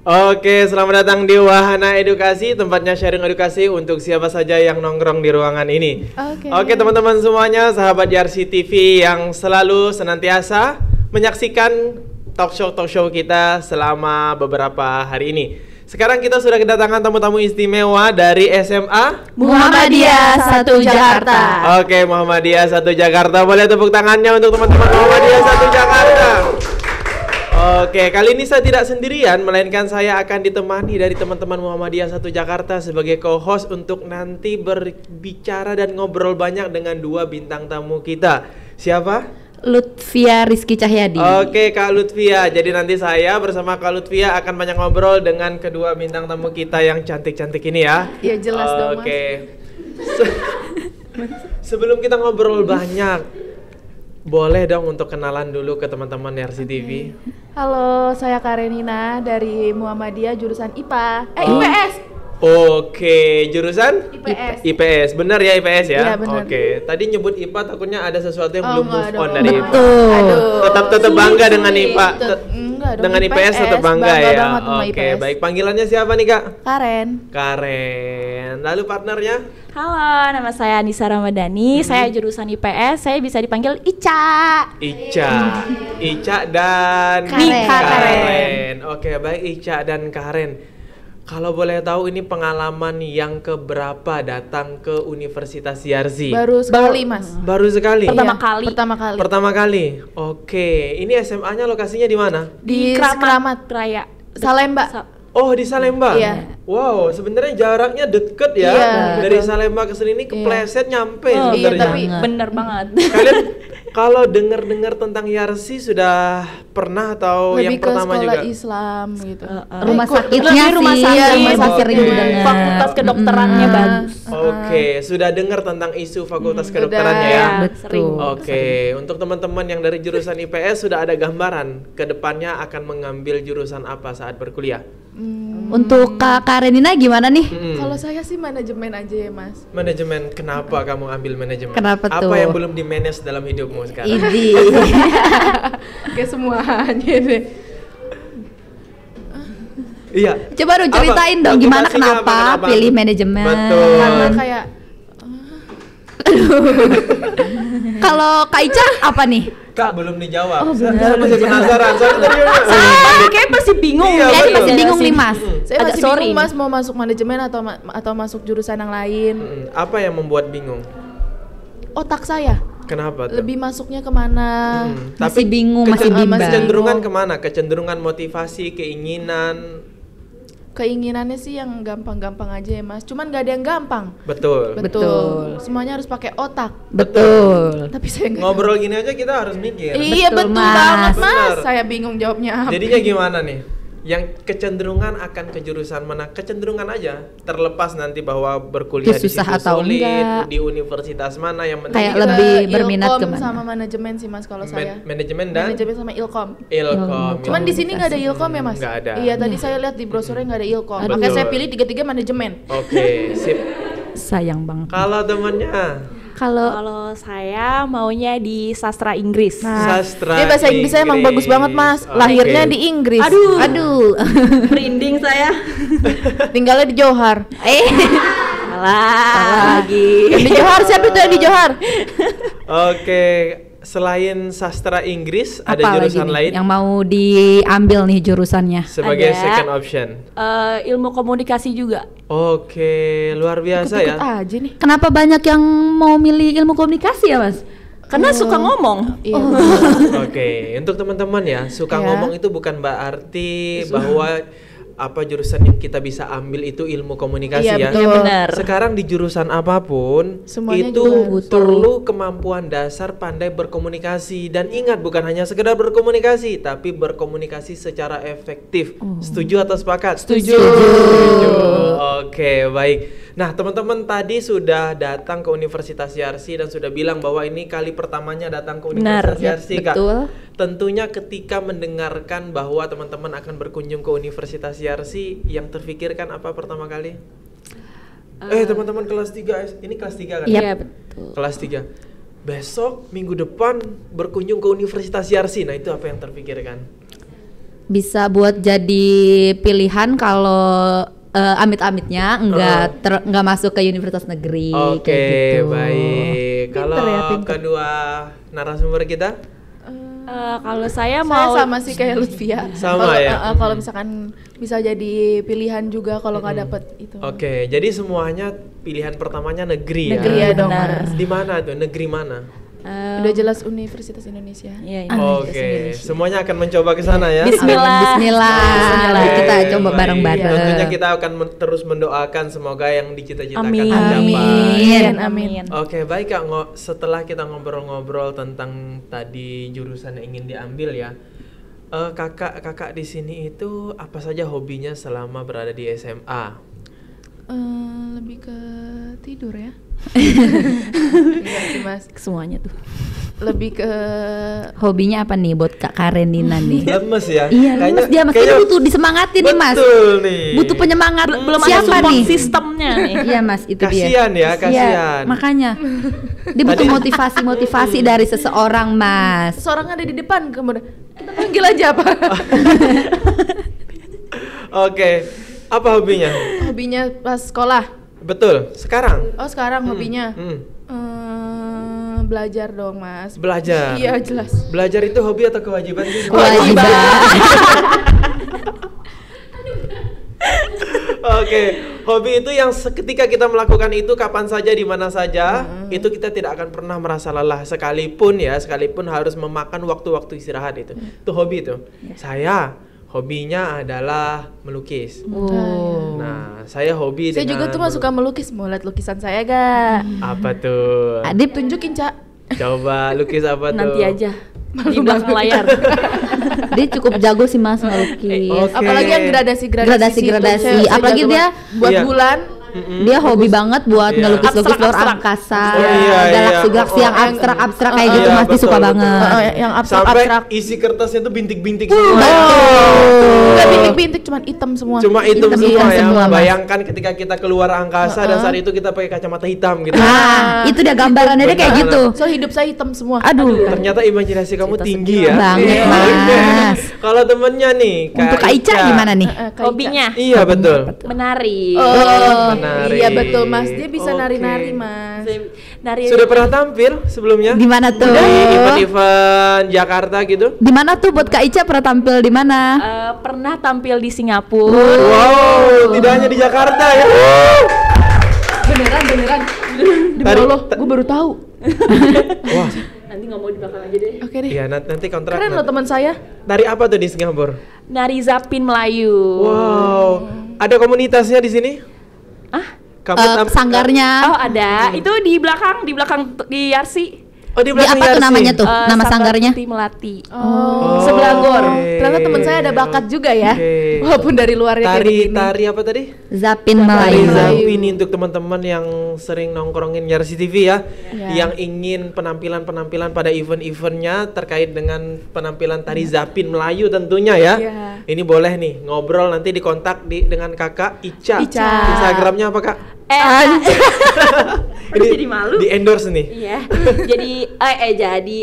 Oke, selamat datang di Wahana Edukasi, tempatnya sharing edukasi untuk siapa saja yang nongkrong di ruangan ini. Okay. Oke, teman-teman semuanya, sahabat JRC TV yang selalu senantiasa menyaksikan talk show talk show kita selama beberapa hari ini. Sekarang kita sudah kedatangan tamu-tamu istimewa dari SMA Muhammadiyah 1 Jakarta. Oke, Muhammadiyah 1 Jakarta. Boleh tepuk tangannya untuk teman-teman Muhammadiyah 1 Jakarta. Oke, kali ini saya tidak sendirian, melainkan saya akan ditemani dari teman-teman Muhammadiyah 1 Jakarta sebagai co-host untuk nanti berbicara dan ngobrol banyak dengan dua bintang tamu kita. Siapa? Lutfia Rizky Cahyadi. Oke Kak Lutfia, jadi nanti saya bersama Kak Lutfia akan banyak ngobrol dengan kedua bintang tamu kita yang cantik-cantik ini ya. Iya jelas Oke. dong. Oke. Se sebelum kita ngobrol banyak, boleh dong untuk kenalan dulu ke teman-teman RCTV. Okay. Halo, saya Karenina dari Muhammadiyah jurusan IPA. Eh oh. IPS. Oke, jurusan IPS. IPS, benar ya IPS ya? Iya, Oke, tadi nyebut IPA takutnya ada sesuatu yang oh, belum move on dari IPA. Aduh. Tetap tetap bangga Sui. dengan IPA. Tet Dengan IPS, IPS tetap bangga, bangga ya. Oke, IPS. baik. Panggilannya siapa nih, Kak? Karen. Karen. Lalu partnernya? Halo, nama saya Anissa Ramadhani. Hmm. Saya jurusan IPS. Saya bisa dipanggil Ica. Ica. Ica dan Karen. Karen. Karen. Oke, baik Ica dan Karen kalau boleh tahu ini pengalaman yang keberapa datang ke Universitas Yarsi? Baru sekali, ba Mas. Baru sekali. Pertama iya, kali. Pertama kali. Pertama kali. Oke, ini SMA-nya lokasinya di mana? Di, Keramat Raya. Salemba. Sa Oh di Salemba. Iya. Wow, sebenarnya jaraknya deket ya iya, dari betul. Salemba ke sini ini iya. kepleset iya. nyampe oh, Iya, tapi benar bener banget. Kalian kalau dengar-dengar tentang Yarsi sudah pernah atau Lebih yang ke pertama sekolah juga? Islam gitu. Uh, uh. Rumah sakitnya sih, rumah sakit, iya, rumah sakit okay. didengar. Iya, fakultas kedokterannya hmm. bagus. Ah. Oke, okay. sudah dengar tentang isu fakultas hmm, kedokterannya ya? Betul. Oke, okay. untuk teman-teman yang dari jurusan IPS sudah ada gambaran kedepannya akan mengambil jurusan apa saat berkuliah? Hmm. Untuk Kak Karenina gimana nih? Hmm. Kalau saya sih manajemen aja ya mas. Manajemen, kenapa kamu ambil manajemen? Kenapa Apa tuh? Apa yang belum di manage dalam hidupmu sekarang? Ini. Kayak semuanya deh. Iya. Coba dong ceritain apa, dong gimana kenapa, apa, kenapa pilih manajemen. Betul. Karena kayak. Kalau Kak apa nih? Kak belum dijawab. Oh, benar. Saya masih penasaran. Saya tadi saya kayak masih bingung. Iya, hmm. saya masih bingung nih, Mas. Saya masih sorry. bingung, Mas, mau masuk manajemen atau ma atau masuk jurusan yang lain. Hmm, hmm. Apa yang membuat bingung? Otak saya. Kenapa? Tuh? Lebih masuknya kemana? Hmm, tapi masih bingung, ah, masih bimbang. Kecenderungan kemana? Kecenderungan motivasi, keinginan, keinginannya sih yang gampang-gampang aja ya mas cuman gak ada yang gampang betul betul semuanya harus pakai otak betul tapi saya gak ngobrol gini aja kita harus mikir iya betul, betul mas. banget mas benar. saya bingung jawabnya apa jadinya gimana nih yang kecenderungan akan kejurusan mana kecenderungan aja terlepas nanti bahwa berkuliah Susah di situ atau sulit enggak. di universitas mana yang penting kayak lebih berminat ilkom kemana sama manajemen sih mas kalau saya manajemen dan manajemen sama ilkom ilkom, ilkom. Ya. cuman di sini nggak ada ilkom ya mas nggak ada iya tadi ya. saya lihat di brosurnya nggak ada ilkom Betul. makanya saya pilih tiga tiga manajemen oke okay, sip sayang banget kalau temannya. Kalau kalau saya maunya di sastra Inggris. Nah, sastra. Dia bahasa Inggris saya emang bagus banget, Mas. Okay. Lahirnya di Inggris. Aduh. Aduh. Merinding saya. Tinggalnya di Johar. Eh. Salah. Salah lagi. Di Johar siapa tuh yang di Johar? Oke, okay selain sastra Inggris Apa ada jurusan lain yang mau diambil nih jurusannya sebagai ada. second option uh, ilmu komunikasi juga oke luar biasa Ikut -ikut ya aja nih. kenapa banyak yang mau milih ilmu komunikasi ya mas karena uh, suka oh. ngomong. Iya. Oh. Oke, okay. untuk teman-teman ya, suka yeah. ngomong itu bukan berarti iya. bahwa apa jurusan yang kita bisa ambil itu ilmu komunikasi iya, ya. Betul. Iya, benar. Sekarang di jurusan apapun Semuanya itu perlu kemampuan dasar pandai berkomunikasi dan ingat bukan hanya sekedar berkomunikasi tapi berkomunikasi secara efektif. Oh. Setuju atau sepakat? Setuju. Setuju. Setuju. Oke, okay, baik. Nah, teman-teman tadi sudah datang ke Universitas Yarsi dan sudah bilang bahwa ini kali pertamanya datang ke Universitas ya, Yarsi, ya, Kak. Betul. Tentunya ketika mendengarkan bahwa teman-teman akan berkunjung ke Universitas Yarsi, yang terfikirkan apa pertama kali? Uh, eh, teman-teman kelas 3, ini kelas 3 kan? Iya, ya? betul. Kelas 3 besok minggu depan berkunjung ke Universitas Yarsi. Nah, itu apa yang terpikirkan? Bisa buat jadi pilihan kalau uh, amit-amitnya enggak oh. ter, enggak masuk ke universitas negeri Oke, okay, gitu. baik. Kalau ya, kedua narasumber kita Uh, kalau saya, saya mau sama sih kayak Lutfia. Sama kalo, ya. Uh, kalau misalkan bisa jadi pilihan juga kalau nggak -hmm. dapet itu. Oke, okay, jadi semuanya pilihan pertamanya negeri, negeri ya. Negeri ya dong. Di mana tuh? Negeri mana? Um, Udah jelas Universitas Indonesia. Iya, iya. Oke, okay. semuanya akan mencoba ke sana ya. Bismillah. Bismillah. Okay. Kita coba bareng-bareng. Tentunya kita akan men terus mendoakan semoga yang dicita-citakan amin. Amin. Amin. Oke, okay, baik Kak. Ngo setelah kita ngobrol-ngobrol tentang tadi jurusan yang ingin diambil ya. Uh, kakak kakak di sini itu apa saja hobinya selama berada di SMA? Uh, eh, lebih ke tidur ya sih iya, mas semuanya tuh lebih ke hobinya apa nih buat Kak Karenina nih? Lemes ya. Iya, lemes dia Mas. Kayaknya, butuh disemangati nih Mas. Betul nih. Butuh penyemangat. Hmm, Belum Siapa ada nih? sistemnya nih. iya Mas, itu kasian dia. Kasihan ya, iya, kasihan. Makanya dia butuh motivasi-motivasi dari seseorang, Mas. Seorang ada di depan kemudian kita panggil aja apa? Oke. Okay. Apa hobinya? Hobinya pas sekolah Betul, sekarang. Oh, sekarang hmm. hobinya. Hmm. Hmm, belajar dong, Mas. Belajar. Iya, jelas. Belajar itu hobi atau kewajiban Kewajiban. Oke, okay. hobi itu yang ketika kita melakukan itu kapan saja di mana saja, hmm. itu kita tidak akan pernah merasa lelah sekalipun ya, sekalipun harus memakan waktu-waktu istirahat itu. Hmm. Itu hobi itu. Yeah. Saya hobinya adalah melukis. Oh. Nah, saya hobi saya dengan Saya juga tuh melukis. suka melukis, mau lihat lukisan saya gak? Apa tuh? Adip tunjukin, Cak. Coba lukis apa Nanti tuh? Nanti aja. Di belakang layar. dia cukup jago sih Mas melukis. Eh, okay. Apalagi yang gradasi-gradasi. Gradasi-gradasi. Apalagi dia buat iya. bulan Mm-hmm. Dia hobi Bagus. banget buat yeah. ngelukis-lukis luar angkasa, galaksi-galaksi yang abstrak-abstrak kayak gitu pasti suka banget. yang abstrak-abstrak. isi kertasnya tuh bintik-bintik semua. Enggak bintik-bintik cuman hitam semua. Cuma hitam, semua ya. Bayangkan ketika kita keluar angkasa dan saat itu kita pakai kacamata hitam gitu. Nah, itu dia gambarannya dia kayak gitu. So hidup saya hitam semua. Aduh. Ternyata imajinasi kamu tinggi ya. Banget, Mas. Kalau temennya nih, Untuk Kak gimana nih? Hobinya. Iya, betul. Menari. Oh nari. Iya, iya betul Mas, dia bisa nari-nari okay. Mas. Nari. Sudah pernah tampil sebelumnya? Di mana tuh? Di event-event Jakarta gitu. Di mana tuh buat Kak Ica pernah tampil di mana? Uh, pernah tampil di Singapura. Wow, wow. tidak hanya di Jakarta ya. Wow. Beneran beneran. Di Allah, gue baru tahu. Wah, nanti nggak mau di belakang aja deh. Oke deh. Iya, nanti kontrak. Keren loh teman saya. Nari apa tuh di Singapura? Nari Zapin Melayu. Wow. Ada komunitasnya di sini? Kamu uh, sanggarnya. Oh, ada. Hmm. Itu di belakang di belakang di Yarsi. Oh, di, di apa tuh namanya tuh? Uh, nama sanggarnya? Putih Melati. Oh. oh Sebelah gor. Okay. teman saya ada bakat juga ya. Okay. Walaupun dari luarnya tari, kayak Tari apa tadi? Zapin Melayu. Zapin ini untuk teman-teman yang sering nongkrongin Yarsi TV ya. Yeah. Yang ingin penampilan-penampilan pada event-eventnya terkait dengan penampilan tari iya. Zapin Melayu tentunya ya. Yeah. Ini boleh nih ngobrol nanti dikontak di dengan Kakak Ica. Ica. Instagramnya apa Kak? Eh, ini jadi malu. Di endorse nih. Iya. jadi eh, eh jadi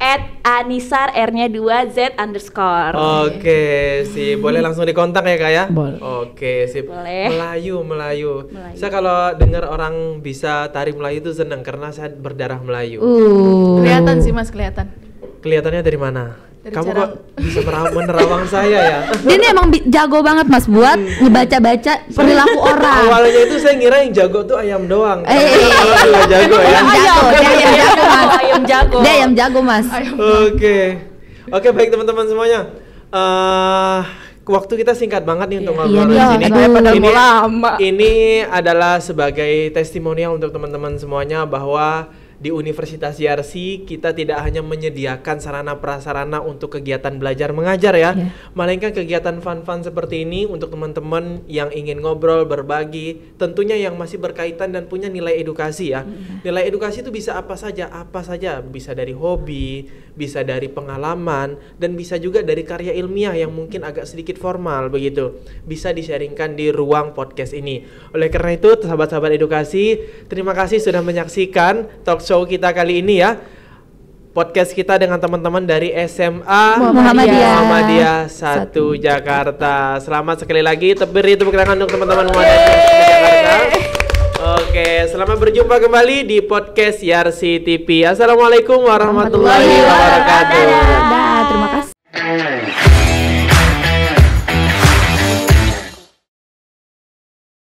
at Anisar R-nya 2 Z underscore. Oke, sih. Boleh langsung dikontak ya, Kak ya? Boleh. Oke, sih. Boleh. Melayu, Melayu. Melayu. Saya kalau dengar orang bisa tarik Melayu itu seneng karena saya berdarah Melayu. Uh. Kelihatan sih, Mas, kelihatan. Kelihatannya dari mana? Dari Kamu cara... kok bisa menerawang saya ya? Dia ini emang jago banget mas buat hmm. ngebaca-baca perilaku orang. Awalnya itu saya ngira yang jago tuh ayam doang. Eh, eh, eh, jago ya. Ayam jago, dia ayam jago mas. Ayam jago. Dia ayam jago mas. Oke, oke baik teman-teman semuanya. Uh, waktu kita singkat banget nih yeah. untuk iya. ngobrol iya, di sini. Iya, ini, lama. ini adalah sebagai testimonial untuk teman-teman semuanya bahwa di Universitas Yarsi kita tidak hanya menyediakan sarana prasarana untuk kegiatan belajar mengajar ya, yeah. melainkan kegiatan fun-fun seperti ini untuk teman-teman yang ingin ngobrol, berbagi, tentunya yang masih berkaitan dan punya nilai edukasi ya. Mm. Nilai edukasi itu bisa apa saja, apa saja, bisa dari hobi, bisa dari pengalaman dan bisa juga dari karya ilmiah yang mungkin agak sedikit formal begitu. Bisa disaringkan di ruang podcast ini. Oleh karena itu, sahabat-sahabat edukasi, terima kasih sudah menyaksikan talk show kita kali ini ya podcast kita dengan teman-teman dari SMA Muhammadiyah, Muhammadiyah 1 Jakarta. Selamat sekali lagi beri tepuk tangan untuk teman-teman Muhammadiyah Jakarta. Oke, selamat berjumpa kembali di podcast Yarsi TV. Assalamualaikum warahmatullahi wabarakatuh. terima kasih.